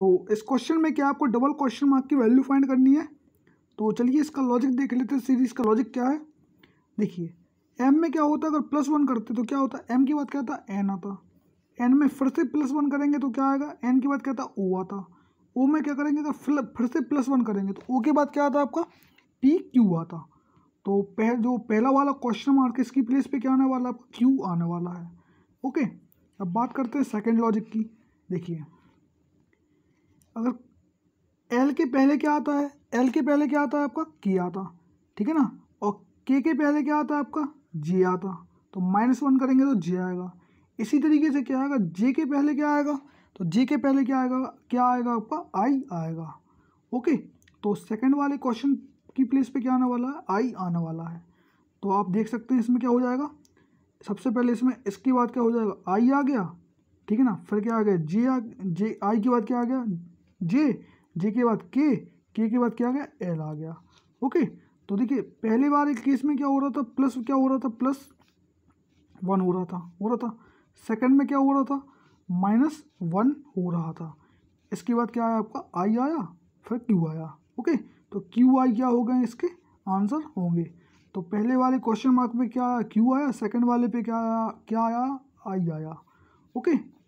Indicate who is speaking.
Speaker 1: तो इस क्वेश्चन में क्या आपको डबल क्वेश्चन मार्क की वैल्यू फाइंड करनी है तो चलिए इसका लॉजिक देख लेते हैं सीरीज का लॉजिक क्या है देखिए एम में क्या होता है अगर प्लस वन करते तो क्या होता है एम की बात क्या था एन आता एन में फिर से प्लस वन करेंगे तो क्या आएगा एन की बात क्या था ओ आता ओ में क्या करेंगे तो फिर से प्लस वन करेंगे तो ओ के बाद क्या आता आपका पी क्यू आता तो पह, जो पहला वाला क्वेश्चन मार्क इसकी प्लेस पर क्या आने वाला आपका क्यू आने वाला है ओके अब बात करते हैं सेकेंड लॉजिक की देखिए अगर एल के पहले क्या आता है एल के पहले क्या आता है आपका के आता ठीक है ना और के के पहले क्या आता है आपका जे आता तो माइनस वन करेंगे तो जे आएगा इसी तरीके से क्या आएगा जे के पहले क्या आएगा तो जे के पहले क्या आएगा क्या आएगा आपका आई आएगा ओके तो सेकंड वाले क्वेश्चन की प्लेस पे क्या आने वाला है आई आने वाला है तो आप देख सकते हैं इसमें क्या हो जाएगा सबसे पहले इसमें इसके बाद क्या हो जाएगा आई आ गया ठीक है ना फिर क्या आ गया जे आ जे आई के बाद क्या आ गया जे जे के बाद के के के बाद क्या आ गया एल आ गया ओके तो देखिए पहली बार एक केस में क्या हो रहा था प्लस क्या हो रहा था प्लस वन हो रहा था हो रहा था सेकंड में क्या हो रहा था माइनस वन हो रहा था इसके बाद क्या आया आपका आई आया फिर क्यू आया ओके तो क्यू आई क्या हो गए इसके आंसर होंगे तो पहले वाले क्वेश्चन मार्क में क्या क्यू आया सेकंड वाले पे क्या आया क्या आया आई आया ओके